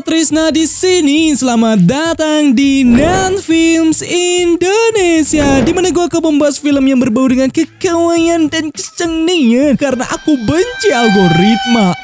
Trisna di sini. Selamat datang di Nan Films Indonesia. Di mana gua akan membahas film yang berbau dengan kekawaian dan kesenian karena aku benci algoritma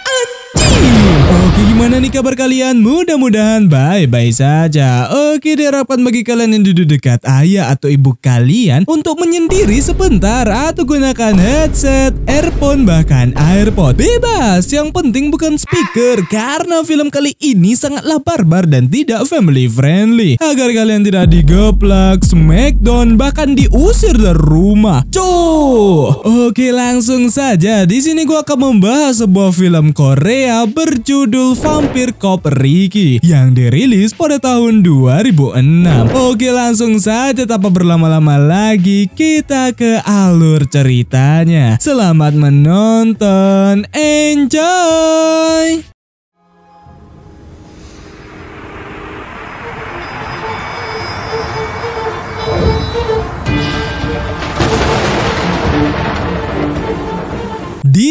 Gimana nih kabar kalian? Mudah-mudahan baik-baik saja. Oke, rapat bagi kalian yang duduk dekat ayah atau ibu kalian untuk menyendiri sebentar atau gunakan headset, earphone, bahkan airpod. Bebas, yang penting bukan speaker karena film kali ini sangatlah barbar dan tidak family friendly. Agar kalian tidak digeplak, smackdown, bahkan diusir dari rumah. Coo. Oke, langsung saja. Di sini gua akan membahas sebuah film Korea berjudul judul Vampir Cop Ricky yang dirilis pada tahun 2006. Oke langsung saja tanpa berlama-lama lagi kita ke alur ceritanya. Selamat menonton, enjoy!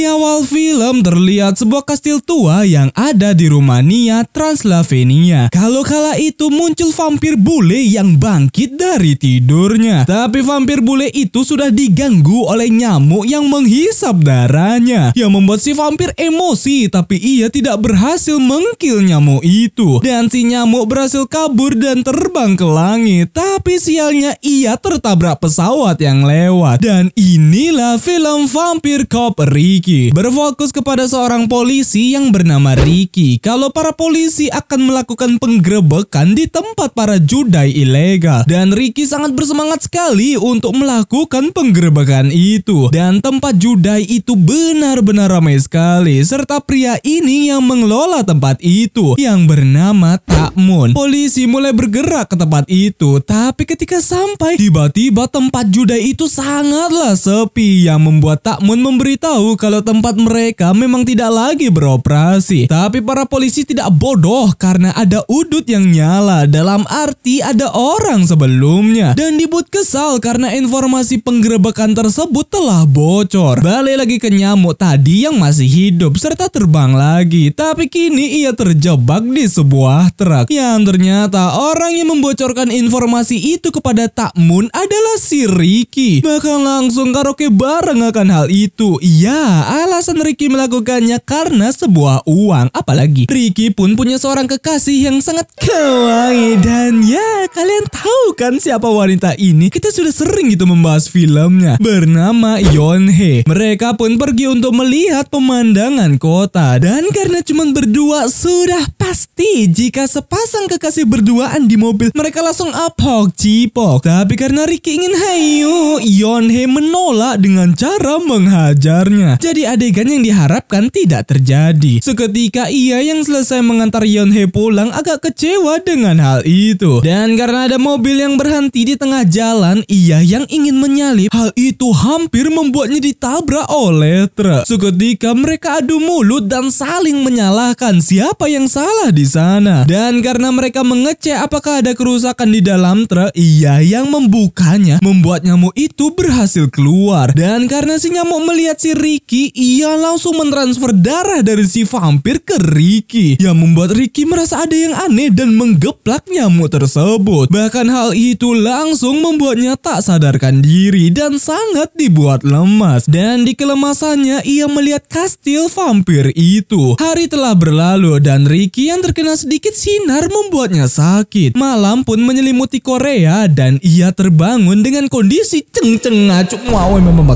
awal film terlihat sebuah kastil tua yang ada di Rumania, Translavenia. Kalau kala itu muncul vampir bule yang bangkit dari tidurnya. Tapi vampir bule itu sudah diganggu oleh nyamuk yang menghisap darahnya. Yang membuat si vampir emosi tapi ia tidak berhasil mengkil nyamuk itu. Dan si nyamuk berhasil kabur dan terbang ke langit. Tapi sialnya ia tertabrak pesawat yang lewat. Dan inilah film Vampir Cop Ricky. Ricky. Berfokus kepada seorang polisi yang bernama Ricky. Kalau para polisi akan melakukan penggerebekan di tempat para judai ilegal. Dan Ricky sangat bersemangat sekali untuk melakukan penggerebekan itu. Dan tempat judai itu benar-benar ramai sekali. Serta pria ini yang mengelola tempat itu yang bernama Takmun. Polisi mulai bergerak ke tempat itu. Tapi ketika sampai, tiba-tiba tempat judai itu sangatlah sepi yang membuat Takmun memberitahu kalau tempat mereka memang tidak lagi beroperasi. Tapi para polisi tidak bodoh karena ada udut yang nyala dalam arti ada orang sebelumnya. Dan dibuat kesal karena informasi penggerebekan tersebut telah bocor. Balik lagi ke nyamuk tadi yang masih hidup serta terbang lagi. Tapi kini ia terjebak di sebuah truk yang ternyata orang yang membocorkan informasi itu kepada Takmun adalah si Ricky. Bahkan langsung karaoke bareng akan hal itu. Ya, alasan Ricky melakukannya karena sebuah uang. Apalagi Ricky pun punya seorang kekasih yang sangat kawaii dan ya kalian tahu kan siapa wanita ini? Kita sudah sering gitu membahas filmnya bernama Yonhe. Mereka pun pergi untuk melihat pemandangan kota dan karena cuma berdua sudah pasti jika sepasang kekasih berduaan di mobil mereka langsung apok cipok. Tapi karena Ricky ingin hayu, Yonhe menolak dengan cara menghajarnya. Jadi adegan yang diharapkan tidak terjadi. Seketika ia yang selesai mengantar Yeonhe pulang agak kecewa dengan hal itu. Dan karena ada mobil yang berhenti di tengah jalan, ia yang ingin menyalip. Hal itu hampir membuatnya ditabrak oleh truk. Seketika mereka adu mulut dan saling menyalahkan siapa yang salah di sana. Dan karena mereka mengecek apakah ada kerusakan di dalam truk, ia yang membukanya membuat nyamuk itu berhasil keluar. Dan karena si nyamuk melihat si Ricky, ia langsung mentransfer darah dari si vampir ke Ricky yang membuat Ricky merasa ada yang aneh dan menggeplak nyamuk tersebut. Bahkan hal itu langsung membuatnya tak sadarkan diri dan sangat dibuat lemas. Dan di kelemasannya ia melihat kastil vampir itu. Hari telah berlalu dan Ricky yang terkena sedikit sinar membuatnya sakit. Malam pun menyelimuti Korea dan ia terbangun dengan kondisi ceng-ceng ngacuk Wow, memang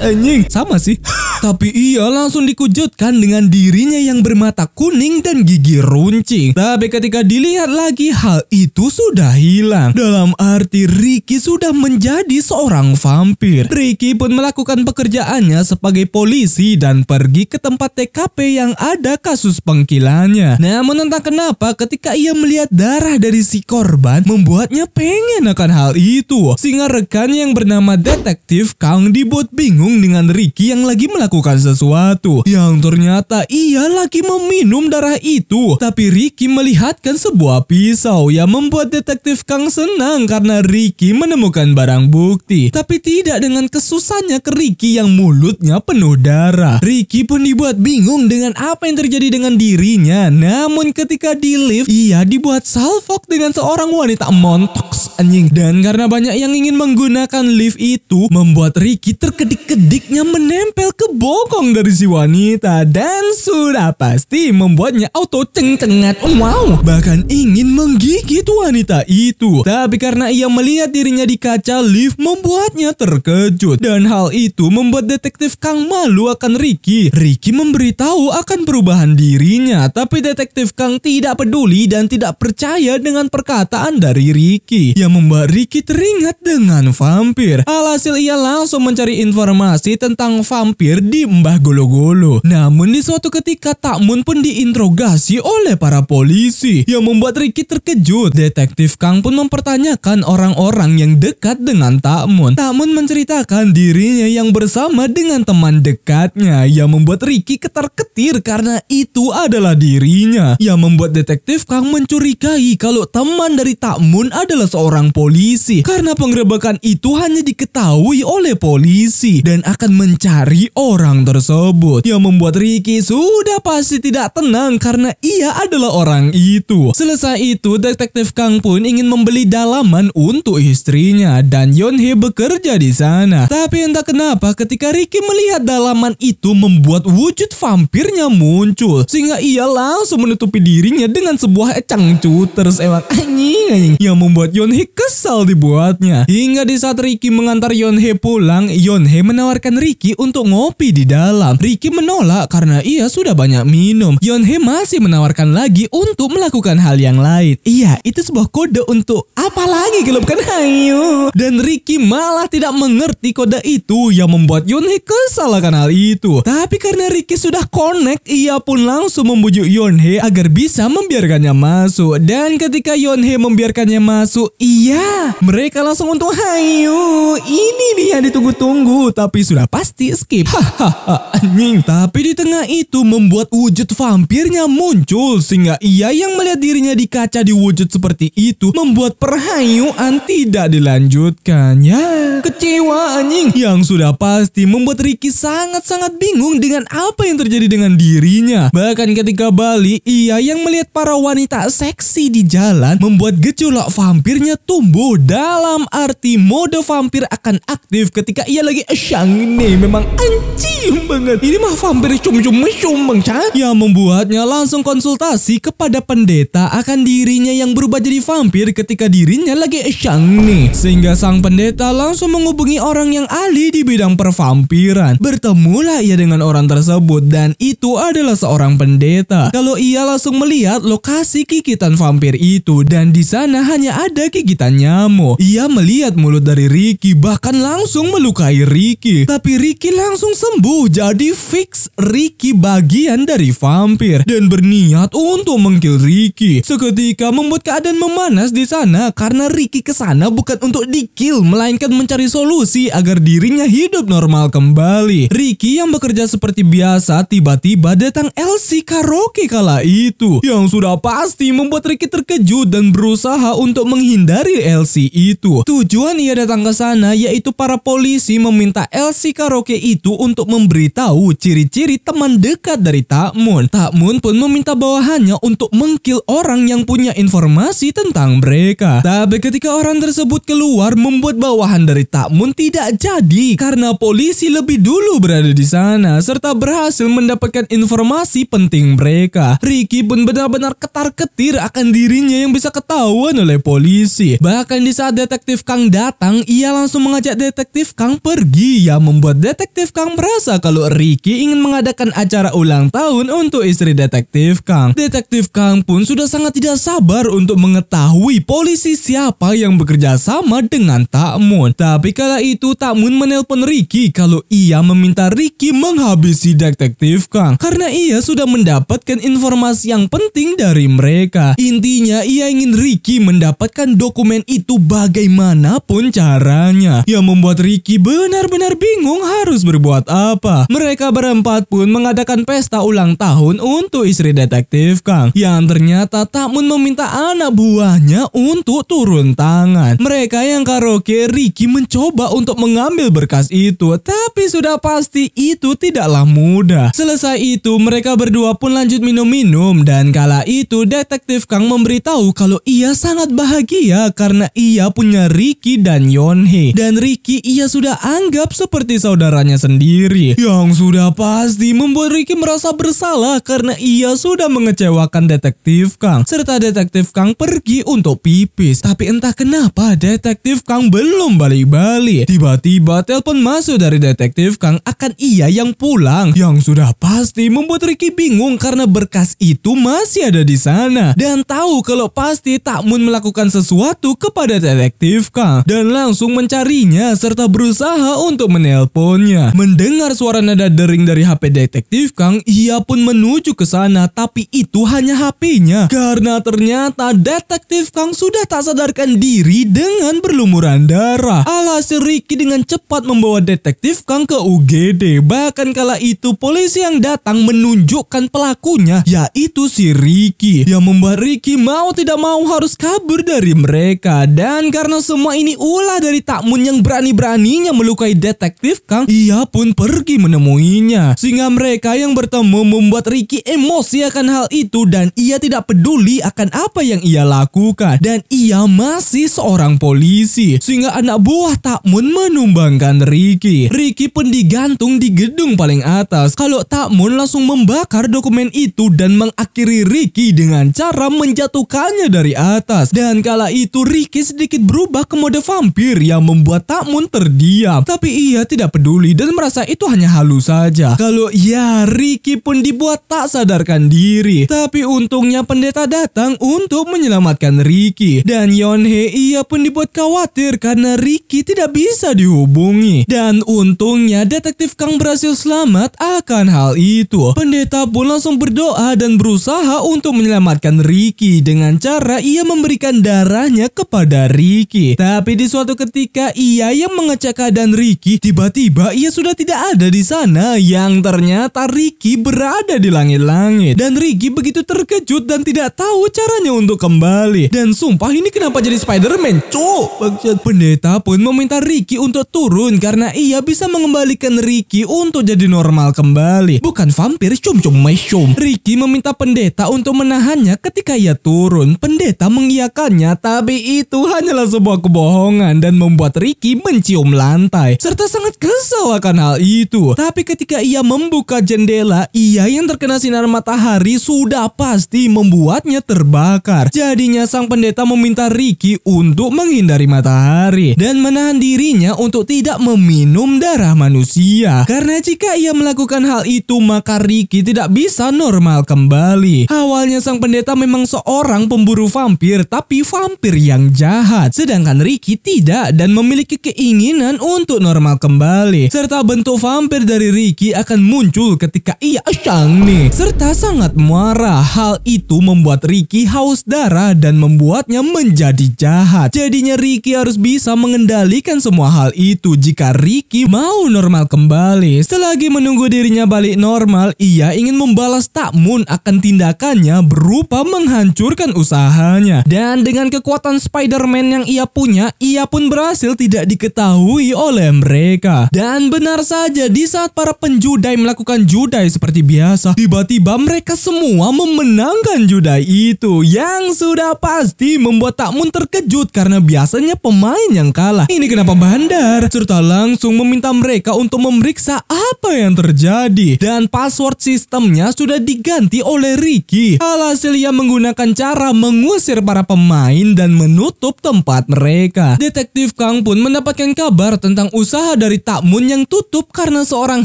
anjing sama sih. Tapi tapi ia langsung dikujutkan dengan dirinya yang bermata kuning dan gigi runcing. Tapi ketika dilihat lagi hal itu sudah hilang. Dalam arti Ricky sudah menjadi seorang vampir. Ricky pun melakukan pekerjaannya sebagai polisi dan pergi ke tempat TKP yang ada kasus pengkilannya. Nah, tentang kenapa ketika ia melihat darah dari si korban membuatnya pengen akan hal itu. Singa rekan yang bernama detektif Kang dibuat bingung dengan Ricky yang lagi melakukan menemukan sesuatu yang ternyata ia lagi meminum darah itu. Tapi Ricky melihatkan sebuah pisau yang membuat detektif Kang senang karena Ricky menemukan barang bukti. Tapi tidak dengan kesusahannya ke Ricky yang mulutnya penuh darah. Ricky pun dibuat bingung dengan apa yang terjadi dengan dirinya. Namun ketika di lift, ia dibuat salfok dengan seorang wanita montok anjing. Dan karena banyak yang ingin menggunakan lift itu, membuat Ricky terkedik-kediknya menempel ke bawah sokong dari si wanita dan sudah pasti membuatnya auto cengcengat. Oh, wow, bahkan ingin menggigit wanita itu. Tapi karena ia melihat dirinya di kaca lift membuatnya terkejut. Dan hal itu membuat detektif Kang malu akan Ricky. Ricky memberitahu akan perubahan dirinya, tapi detektif Kang tidak peduli dan tidak percaya dengan perkataan dari Ricky yang membuat Ricky teringat dengan vampir. Alhasil ia langsung mencari informasi tentang vampir di Mbah Golo-Golo. Namun di suatu ketika Takmun pun diinterogasi oleh para polisi yang membuat Ricky terkejut. Detektif Kang pun mempertanyakan orang-orang yang dekat dengan Takmun. Takmun menceritakan dirinya yang bersama dengan teman dekatnya yang membuat Ricky ketar-ketir karena itu adalah dirinya yang membuat detektif Kang mencurigai kalau teman dari Takmun adalah seorang polisi karena penggerebekan itu hanya diketahui oleh polisi dan akan mencari orang orang tersebut yang membuat Ricky sudah pasti tidak tenang karena ia adalah orang itu. Selesai itu, detektif Kang pun ingin membeli dalaman untuk istrinya dan Hee bekerja di sana. Tapi entah kenapa ketika Ricky melihat dalaman itu membuat wujud vampirnya muncul sehingga ia langsung menutupi dirinya dengan sebuah cangcu terus emang anjing anjing yang membuat Hee kesal dibuatnya. Hingga di saat Ricky mengantar Hee pulang, Hee menawarkan Ricky untuk ngopi di dalam. Ricky menolak karena ia sudah banyak minum. Yeonhe masih menawarkan lagi untuk melakukan hal yang lain. Iya, itu sebuah kode untuk apa lagi kalau bukan Hayu. Dan Ricky malah tidak mengerti kode itu yang membuat Yeonhe kesal akan hal itu. Tapi karena Ricky sudah connect, ia pun langsung membujuk Yeonhe agar bisa membiarkannya masuk. Dan ketika Yeonhe membiarkannya masuk, iya, mereka langsung untuk Hayu. Ini dia ditunggu-tunggu, tapi sudah pasti skip. Hahaha anjing. Tapi di tengah itu membuat wujud vampirnya muncul sehingga ia yang melihat dirinya di kaca di wujud seperti itu membuat perhayuan tidak dilanjutkan. Ya, kecewa anjing yang sudah pasti membuat Ricky sangat-sangat bingung dengan apa yang terjadi dengan dirinya. Bahkan ketika Bali, ia yang melihat para wanita seksi di jalan membuat gejolak vampirnya tumbuh dalam arti mode vampir akan aktif ketika ia lagi esyang ini memang anjing cium banget. Ini mah vampir cium-cium cium Bang Chan. Yang membuatnya langsung konsultasi kepada pendeta akan dirinya yang berubah jadi vampir ketika dirinya lagi esyang nih. Sehingga sang pendeta langsung menghubungi orang yang ahli di bidang pervampiran. Bertemulah ia dengan orang tersebut dan itu adalah seorang pendeta. Kalau ia langsung melihat lokasi kikitan vampir itu dan di sana hanya ada gigitan nyamuk. Ia melihat mulut dari Ricky bahkan langsung melukai Ricky. Tapi Ricky langsung sembuh jadi fix Ricky bagian dari vampir dan berniat untuk mengkill Ricky. Seketika membuat keadaan memanas di sana karena Ricky kesana bukan untuk dikill melainkan mencari solusi agar dirinya hidup normal kembali. Ricky yang bekerja seperti biasa tiba-tiba datang Elsie karaoke kala itu yang sudah pasti membuat Ricky terkejut dan berusaha untuk menghindari Elsie itu. Tujuan ia datang ke sana yaitu para polisi meminta Elsie karaoke itu untuk mem memberitahu ciri-ciri teman dekat dari Takmun. Takmun pun meminta bawahannya untuk mengkil orang yang punya informasi tentang mereka. Tapi ketika orang tersebut keluar membuat bawahan dari Takmun tidak jadi karena polisi lebih dulu berada di sana serta berhasil mendapatkan informasi penting mereka. Ricky pun benar-benar ketar-ketir akan dirinya yang bisa ketahuan oleh polisi. Bahkan di saat detektif Kang datang, ia langsung mengajak detektif Kang pergi yang membuat detektif Kang merasa kalau Ricky ingin mengadakan acara ulang tahun untuk istri detektif Kang. Detektif Kang pun sudah sangat tidak sabar untuk mengetahui polisi siapa yang bekerja sama dengan Takmun. Tapi kala itu Takmun menelpon Ricky kalau ia meminta Ricky menghabisi detektif Kang karena ia sudah mendapatkan informasi yang penting dari mereka. Intinya ia ingin Ricky mendapatkan dokumen itu bagaimanapun caranya. Yang membuat Ricky benar-benar bingung harus berbuat apa apa. Mereka berempat pun mengadakan pesta ulang tahun untuk istri detektif Kang yang ternyata tak Takmun meminta anak buahnya untuk turun tangan. Mereka yang karaoke Ricky mencoba untuk mengambil berkas itu tapi sudah pasti itu tidaklah mudah. Selesai itu mereka berdua pun lanjut minum-minum dan kala itu detektif Kang memberitahu kalau ia sangat bahagia karena ia punya Ricky dan Yonhe dan Ricky ia sudah anggap seperti saudaranya sendiri. Iya. Yang sudah pasti membuat Ricky merasa bersalah karena ia sudah mengecewakan detektif Kang. Serta detektif Kang pergi untuk pipis. Tapi entah kenapa detektif Kang belum balik-balik. Tiba-tiba telepon masuk dari detektif Kang akan ia yang pulang. Yang sudah pasti membuat Ricky bingung karena berkas itu masih ada di sana. Dan tahu kalau pasti tak Takmun melakukan sesuatu kepada detektif Kang. Dan langsung mencarinya serta berusaha untuk menelponnya. Mendengar suara nada dering dari HP detektif Kang, ia pun menuju ke sana tapi itu hanya HP-nya. Karena ternyata detektif Kang sudah tak sadarkan diri dengan berlumuran darah. Alhasil Ricky dengan cepat membawa detektif Kang ke UGD. Bahkan kala itu polisi yang datang menunjukkan pelakunya yaitu si Ricky. Yang membuat Ricky mau tidak mau harus kabur dari mereka. Dan karena semua ini ulah dari Takmun yang berani-beraninya melukai detektif Kang, ia pun pergi Ricky menemuinya. Sehingga mereka yang bertemu membuat Ricky emosi akan hal itu dan ia tidak peduli akan apa yang ia lakukan. Dan ia masih seorang polisi. Sehingga anak buah Takmun menumbangkan Ricky. Ricky pun digantung di gedung paling atas. Kalau Takmun langsung membakar dokumen itu dan mengakhiri Ricky dengan cara menjatuhkannya dari atas. Dan kala itu Ricky sedikit berubah ke mode vampir yang membuat Takmun terdiam. Tapi ia tidak peduli dan merasa itu hanya halus saja. Kalau ya, Ricky pun dibuat tak sadarkan diri. Tapi untungnya pendeta datang untuk menyelamatkan Ricky. Dan Yonhe ia pun dibuat khawatir karena Ricky tidak bisa dihubungi. Dan untungnya detektif Kang berhasil selamat akan hal itu. Pendeta pun langsung berdoa dan berusaha untuk menyelamatkan Ricky dengan cara ia memberikan darahnya kepada Ricky. Tapi di suatu ketika ia yang mengecek keadaan Ricky, tiba-tiba ia sudah tidak ada ada di sana yang ternyata Ricky berada di langit-langit. Dan Ricky begitu terkejut dan tidak tahu caranya untuk kembali. Dan sumpah ini kenapa jadi Spider-Man? Cuk! Bagian pendeta pun meminta Ricky untuk turun karena ia bisa mengembalikan Ricky untuk jadi normal kembali. Bukan vampir cum-cum mesum. Ricky meminta pendeta untuk menahannya ketika ia turun. Pendeta mengiyakannya tapi itu hanyalah sebuah kebohongan dan membuat Ricky mencium lantai. Serta sangat kesal akan hal itu itu. Tapi ketika ia membuka jendela, ia yang terkena sinar matahari sudah pasti membuatnya terbakar. Jadinya sang pendeta meminta Ricky untuk menghindari matahari dan menahan dirinya untuk tidak meminum darah manusia. Karena jika ia melakukan hal itu, maka Ricky tidak bisa normal kembali. Awalnya sang pendeta memang seorang pemburu vampir, tapi vampir yang jahat. Sedangkan Ricky tidak dan memiliki keinginan untuk normal kembali. Serta bentuk vampir vampir dari Ricky akan muncul ketika ia Shang nih. Serta sangat marah. Hal itu membuat Ricky haus darah dan membuatnya menjadi jahat. Jadinya Ricky harus bisa mengendalikan semua hal itu jika Ricky mau normal kembali. Selagi menunggu dirinya balik normal, ia ingin membalas Takmun akan tindakannya berupa menghancurkan usahanya. Dan dengan kekuatan Spider-Man yang ia punya, ia pun berhasil tidak diketahui oleh mereka. Dan benar saja jadi di saat para penjudai melakukan judai seperti biasa, tiba-tiba mereka semua memenangkan judai itu yang sudah pasti membuat Takmun terkejut karena biasanya pemain yang kalah. Ini kenapa bandar? Serta langsung meminta mereka untuk memeriksa apa yang terjadi. Dan password sistemnya sudah diganti oleh Ricky. Alhasil ia menggunakan cara mengusir para pemain dan menutup tempat mereka. Detektif Kang pun mendapatkan kabar tentang usaha dari Takmun yang tutup karena karena seorang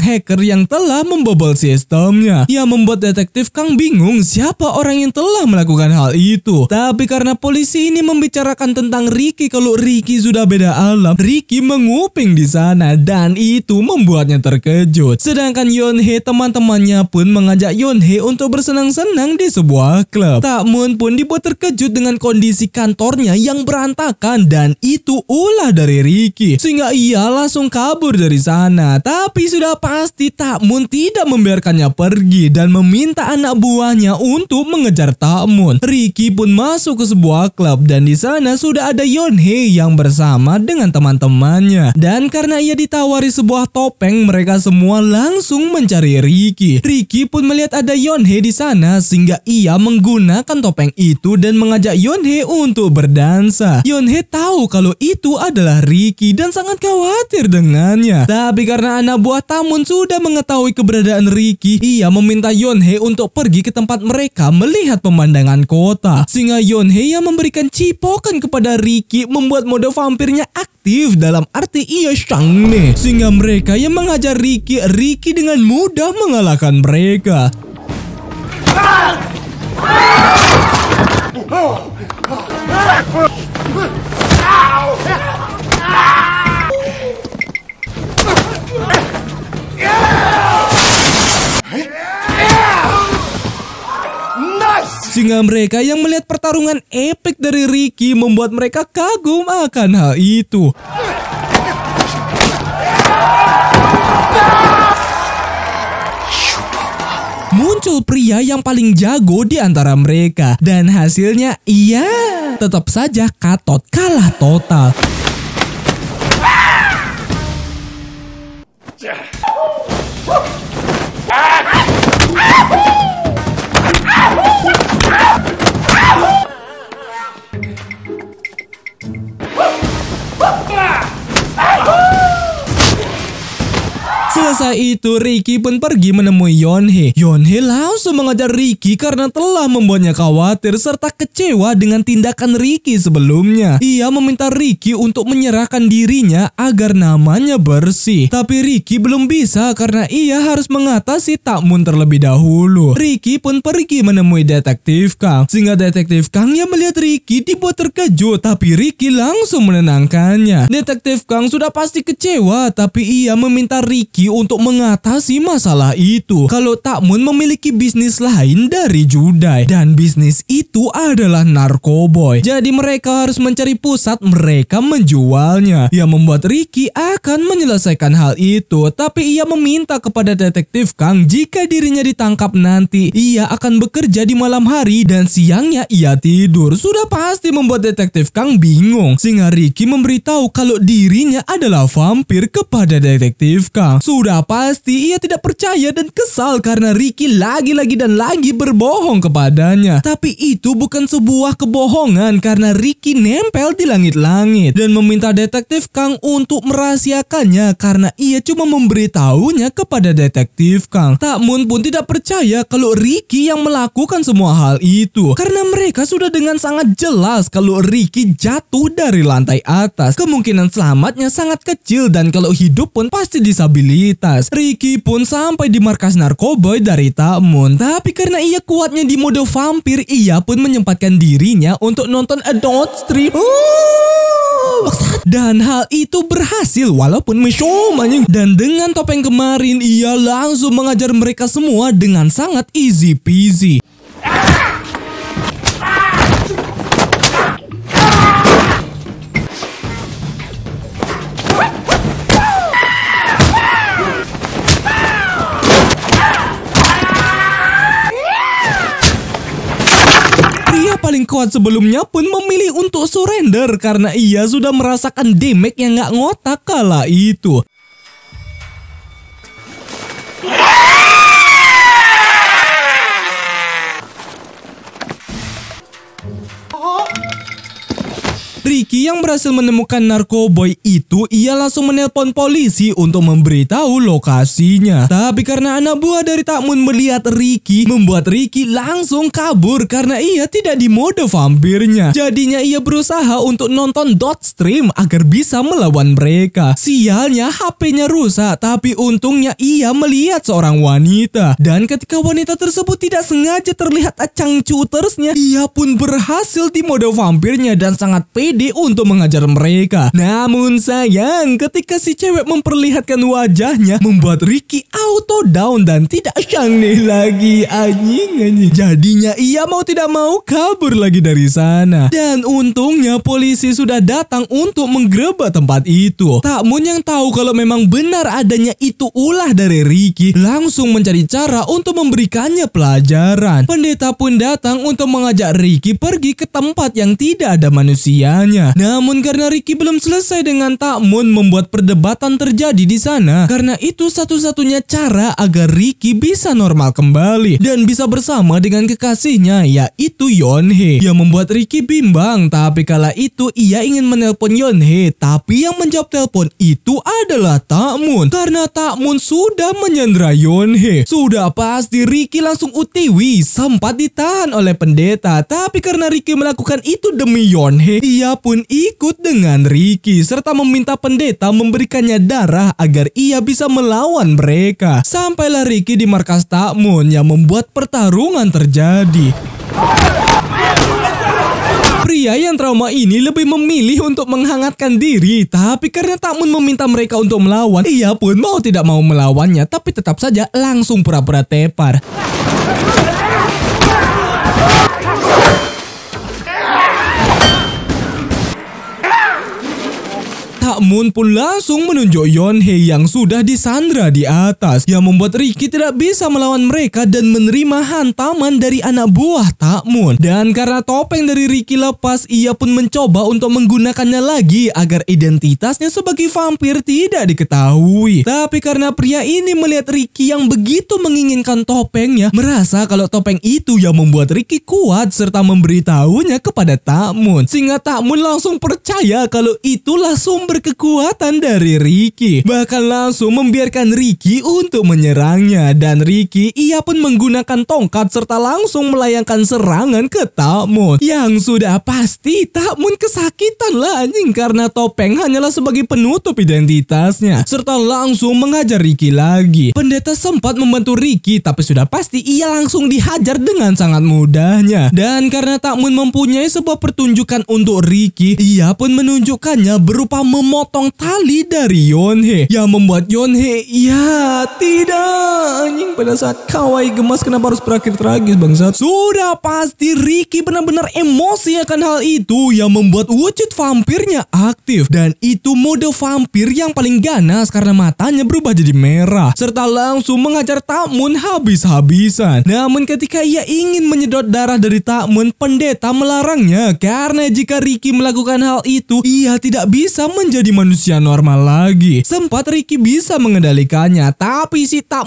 hacker yang telah membobol sistemnya. Ia membuat detektif Kang bingung siapa orang yang telah melakukan hal itu. Tapi karena polisi ini membicarakan tentang Ricky kalau Ricky sudah beda alam, Ricky menguping di sana dan itu membuatnya terkejut. Sedangkan Yonhe teman-temannya pun mengajak Yonhe untuk bersenang-senang di sebuah klub. Moon pun dibuat terkejut dengan kondisi kantornya yang berantakan dan itu ulah dari Ricky. Sehingga ia langsung kabur dari sana. Tapi tapi sudah pasti Takmun tidak membiarkannya pergi dan meminta anak buahnya untuk mengejar Takmun. Ricky pun masuk ke sebuah klub dan di sana sudah ada Yonhe yang bersama dengan teman-temannya. Dan karena ia ditawari sebuah topeng, mereka semua langsung mencari Ricky. Ricky pun melihat ada Yonhe di sana sehingga ia menggunakan topeng itu dan mengajak Yonhe untuk berdansa. Yonhe tahu kalau itu adalah Ricky dan sangat khawatir dengannya. Tapi karena anak buah bahwa Tamun sudah mengetahui keberadaan Ricky. Ia meminta Yonhe untuk pergi ke tempat mereka melihat pemandangan kota. Sehingga Yonhe yang memberikan cipokan kepada Ricky membuat mode vampirnya aktif dalam arti ia Shangne. Sehingga mereka yang mengajar Ricky, Ricky dengan mudah mengalahkan mereka. Ah! Ah! Ah! Ah! Sehingga mereka yang melihat pertarungan epik dari Ricky membuat mereka kagum akan hal itu. Muncul pria yang paling jago di antara mereka dan hasilnya iya tetap saja Katot kalah total. Seusai itu, Ricky pun pergi menemui Yonhe. Yonhe langsung mengajar Ricky karena telah membuatnya khawatir serta kecewa dengan tindakan Ricky sebelumnya. Ia meminta Ricky untuk menyerahkan dirinya agar namanya bersih. Tapi Ricky belum bisa karena ia harus mengatasi Takmun terlebih dahulu. Ricky pun pergi menemui detektif Kang. Sehingga detektif Kang yang melihat Ricky dibuat terkejut, tapi Ricky langsung menenangkannya. Detektif Kang sudah pasti kecewa, tapi ia meminta Ricky untuk untuk mengatasi masalah itu. Kalau tak Takmun memiliki bisnis lain dari Judai dan bisnis itu adalah narkoboy. Jadi mereka harus mencari pusat mereka menjualnya. Yang membuat Ricky akan menyelesaikan hal itu, tapi ia meminta kepada detektif Kang jika dirinya ditangkap nanti, ia akan bekerja di malam hari dan siangnya ia tidur. Sudah pasti membuat detektif Kang bingung. Sehingga Ricky memberitahu kalau dirinya adalah vampir kepada detektif Kang. Sudah sudah pasti ia tidak percaya dan kesal karena Ricky lagi-lagi dan lagi berbohong kepadanya. Tapi itu bukan sebuah kebohongan karena Ricky nempel di langit-langit dan meminta detektif Kang untuk merahasiakannya karena ia cuma memberitahunya kepada detektif Kang. Takmun pun tidak percaya kalau Ricky yang melakukan semua hal itu karena mereka sudah dengan sangat jelas kalau Ricky jatuh dari lantai atas. Kemungkinan selamatnya sangat kecil dan kalau hidup pun pasti disabilitas kriminalitas. Ricky pun sampai di markas narkoba dari Tamun. Tapi karena ia kuatnya di mode vampir, ia pun menyempatkan dirinya untuk nonton adult stream. Oh. Dan hal itu berhasil walaupun mesum Dan dengan topeng kemarin, ia langsung mengajar mereka semua dengan sangat easy peasy. Ah! sebelumnya pun memilih untuk surrender karena ia sudah merasakan damage yang gak ngotak kala itu. Ricky yang berhasil menemukan narkoboy itu, ia langsung menelpon polisi untuk memberitahu lokasinya. Tapi karena anak buah dari Takmun melihat Ricky, membuat Ricky langsung kabur karena ia tidak di mode vampirnya. Jadinya ia berusaha untuk nonton dot stream agar bisa melawan mereka. Sialnya HP-nya rusak, tapi untungnya ia melihat seorang wanita. Dan ketika wanita tersebut tidak sengaja terlihat acang cutersnya, ia pun berhasil di mode vampirnya dan sangat pede PD untuk mengajar mereka. Namun sayang, ketika si cewek memperlihatkan wajahnya, membuat Ricky auto down dan tidak canggih lagi. Anjing, anjing. Jadinya ia mau tidak mau kabur lagi dari sana. Dan untungnya polisi sudah datang untuk menggerebek tempat itu. Tak mun yang tahu kalau memang benar adanya itu ulah dari Ricky, langsung mencari cara untuk memberikannya pelajaran. Pendeta pun datang untuk mengajak Ricky pergi ke tempat yang tidak ada manusia namun karena Ricky belum selesai dengan Takmun membuat perdebatan terjadi di sana. Karena itu satu-satunya cara agar Ricky bisa normal kembali dan bisa bersama dengan kekasihnya yaitu Yonhe. Yang membuat Ricky bimbang tapi kala itu ia ingin menelpon Yonhe tapi yang menjawab telepon itu adalah Takmun. Karena Takmun sudah menyandra Yonhe. Sudah pasti Ricky langsung utiwi sempat ditahan oleh pendeta tapi karena Ricky melakukan itu demi Yonhe ia pun ikut dengan Ricky serta meminta pendeta memberikannya darah agar ia bisa melawan mereka. Sampailah Ricky di markas Takmun yang membuat pertarungan terjadi. Pria yang trauma ini lebih memilih untuk menghangatkan diri, tapi karena Takmun meminta mereka untuk melawan, ia pun mau tidak mau melawannya, tapi tetap saja langsung pura-pura tepar. Moon pun langsung menunjuk Yonhe yang sudah disandra di atas yang membuat Ricky tidak bisa melawan mereka dan menerima hantaman dari anak buah Tak Moon. Dan karena topeng dari Ricky lepas, ia pun mencoba untuk menggunakannya lagi agar identitasnya sebagai vampir tidak diketahui. Tapi karena pria ini melihat Ricky yang begitu menginginkan topengnya, merasa kalau topeng itu yang membuat Ricky kuat serta memberitahunya kepada Tak Moon. Sehingga Tak Moon langsung percaya kalau itulah sumber ke kekuatan dari Ricky. Bahkan langsung membiarkan Ricky untuk menyerangnya. Dan Ricky ia pun menggunakan tongkat serta langsung melayangkan serangan ke Takmun. Yang sudah pasti Takmun kesakitan lah anjing karena topeng hanyalah sebagai penutup identitasnya. Serta langsung mengajar Ricky lagi. Pendeta sempat membantu Ricky tapi sudah pasti ia langsung dihajar dengan sangat mudahnya. Dan karena Takmun mempunyai sebuah pertunjukan untuk Ricky, ia pun menunjukkannya berupa memotong memotong tali dari Yonhe yang membuat Yonhe ya tidak anjing pada saat Kawai gemas kenapa harus berakhir tragis bangsat sudah pasti Ricky benar-benar emosi akan hal itu yang membuat wujud vampirnya aktif dan itu mode vampir yang paling ganas karena matanya berubah jadi merah serta langsung mengajar Takmun habis-habisan namun ketika ia ingin menyedot darah dari Takmun pendeta melarangnya karena jika Ricky melakukan hal itu ia tidak bisa menjadi menjadi manusia normal lagi. Sempat Ricky bisa mengendalikannya, tapi si tak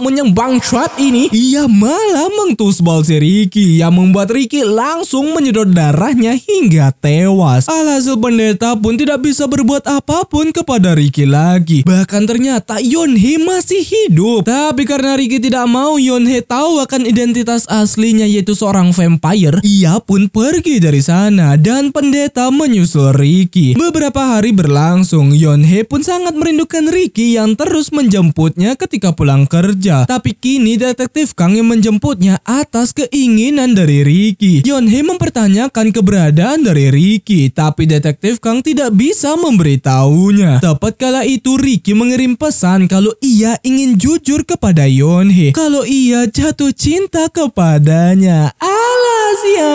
shot ini, ia malah mengtusbal si Ricky yang membuat Ricky langsung menyedot darahnya hingga tewas. Alhasil pendeta pun tidak bisa berbuat apapun kepada Ricky lagi. Bahkan ternyata Yonhe masih hidup. Tapi karena Ricky tidak mau Yonhe tahu akan identitas aslinya yaitu seorang vampire, ia pun pergi dari sana dan pendeta menyusul Ricky. Beberapa hari berlangsung Jung Yeon Hee pun sangat merindukan Ricky yang terus menjemputnya ketika pulang kerja. Tapi kini detektif Kang yang menjemputnya atas keinginan dari Ricky. Yeon Hee mempertanyakan keberadaan dari Ricky, tapi detektif Kang tidak bisa memberitahunya. Tepat kala itu Ricky mengirim pesan kalau ia ingin jujur kepada Yeon Hee kalau ia jatuh cinta kepadanya. Alas ya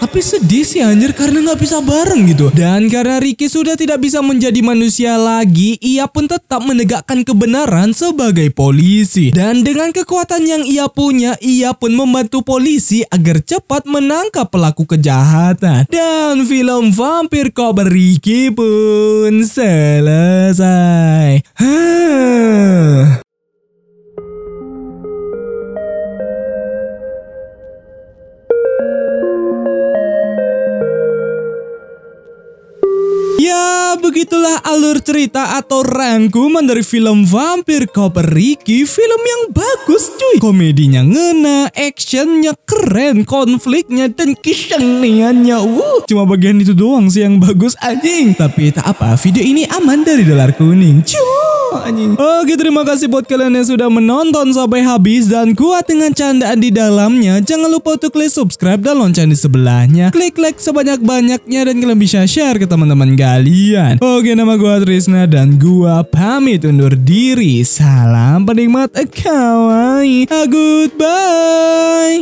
Tapi sedih sih anjir karena nggak bisa bareng gitu. Dan karena Ricky sudah tidak bisa menjadi manusia lagi, ia pun tetap menegakkan kebenaran sebagai polisi. Dan dengan kekuatan yang ia punya, ia pun membantu polisi agar cepat menangkap pelaku kejahatan. Dan film Vampir Kau Riki pun selesai. begitulah alur cerita atau rangkuman dari film Vampir Koper Ricky, film yang bagus cuy. Komedinya ngena, actionnya keren, konfliknya dan kisahnya Wuh, cuma bagian itu doang sih yang bagus anjing. Tapi tak apa, video ini aman dari dolar kuning. Cuy anjing. Oke, terima kasih buat kalian yang sudah menonton sampai habis dan kuat dengan candaan di dalamnya. Jangan lupa untuk klik subscribe dan lonceng di sebelahnya. Klik like sebanyak-banyaknya dan kalian bisa share ke teman-teman kalian. Oke nama gue Trisna dan gue pamit undur diri. Salam penikmat kawaii. Goodbye.